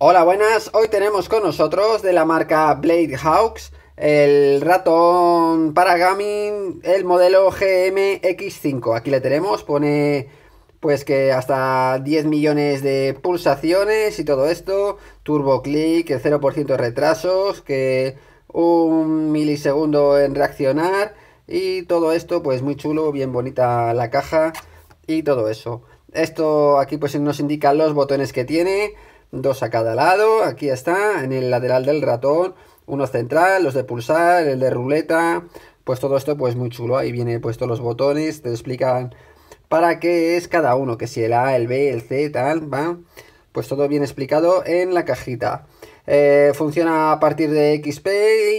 Hola, buenas. Hoy tenemos con nosotros de la marca Blade Hawks el ratón para gaming, el modelo GMX5. Aquí le tenemos, pone pues que hasta 10 millones de pulsaciones y todo esto, turbo click, el 0% retrasos, que un milisegundo en reaccionar y todo esto pues muy chulo, bien bonita la caja y todo eso. Esto aquí pues nos indica los botones que tiene, dos a cada lado, aquí está, en el lateral del ratón, unos central, los de pulsar, el de ruleta, pues todo esto pues muy chulo, ahí viene puesto los botones, te explican para qué es cada uno, que si el A, el B, el C, tal, va, pues todo bien explicado en la cajita. Eh, funciona a partir de XP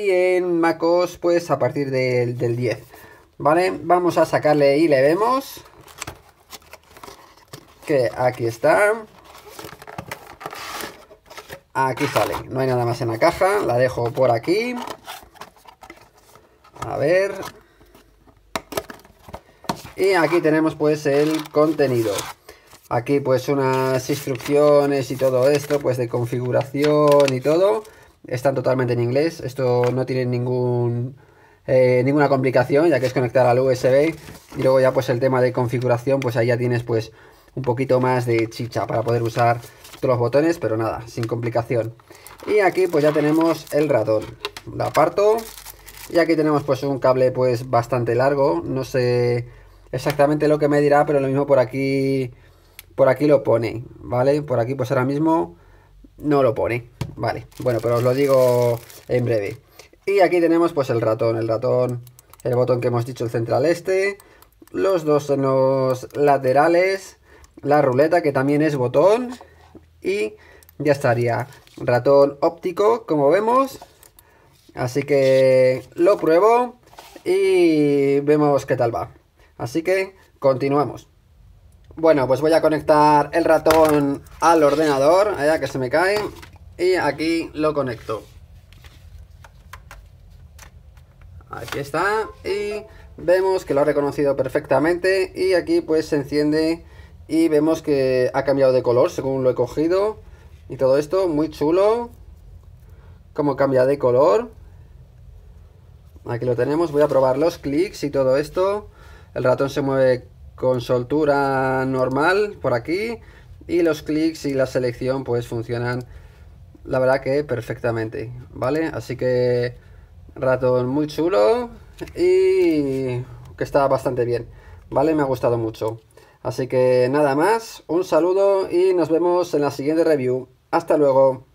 y en MacOS pues a partir del, del 10. Vale, vamos a sacarle y le vemos que aquí está. Aquí sale, no hay nada más en la caja, la dejo por aquí. A ver. Y aquí tenemos pues el contenido. Aquí pues unas instrucciones y todo esto, pues de configuración y todo. Están totalmente en inglés, esto no tiene ningún... Eh, ninguna complicación ya que es conectar al USB y luego ya pues el tema de configuración pues ahí ya tienes pues un poquito más de chicha para poder usar los botones, pero nada, sin complicación. Y aquí pues ya tenemos el ratón. La aparto. Y aquí tenemos pues un cable pues bastante largo. No sé exactamente lo que me dirá, pero lo mismo por aquí por aquí lo pone, ¿vale? Por aquí pues ahora mismo no lo pone, ¿vale? Bueno, pero os lo digo en breve. Y aquí tenemos pues el ratón, el ratón, el botón que hemos dicho, el central este, los dos en los laterales, la ruleta que también es botón y ya estaría ratón óptico como vemos así que lo pruebo y vemos qué tal va así que continuamos bueno pues voy a conectar el ratón al ordenador allá que se me cae y aquí lo conecto aquí está y vemos que lo ha reconocido perfectamente y aquí pues se enciende y vemos que ha cambiado de color según lo he cogido. Y todo esto, muy chulo. Como cambia de color. Aquí lo tenemos, voy a probar los clics y todo esto. El ratón se mueve con soltura normal por aquí. Y los clics y la selección pues funcionan la verdad que perfectamente. ¿Vale? Así que ratón muy chulo y que está bastante bien. ¿Vale? Me ha gustado mucho. Así que nada más, un saludo y nos vemos en la siguiente review. Hasta luego.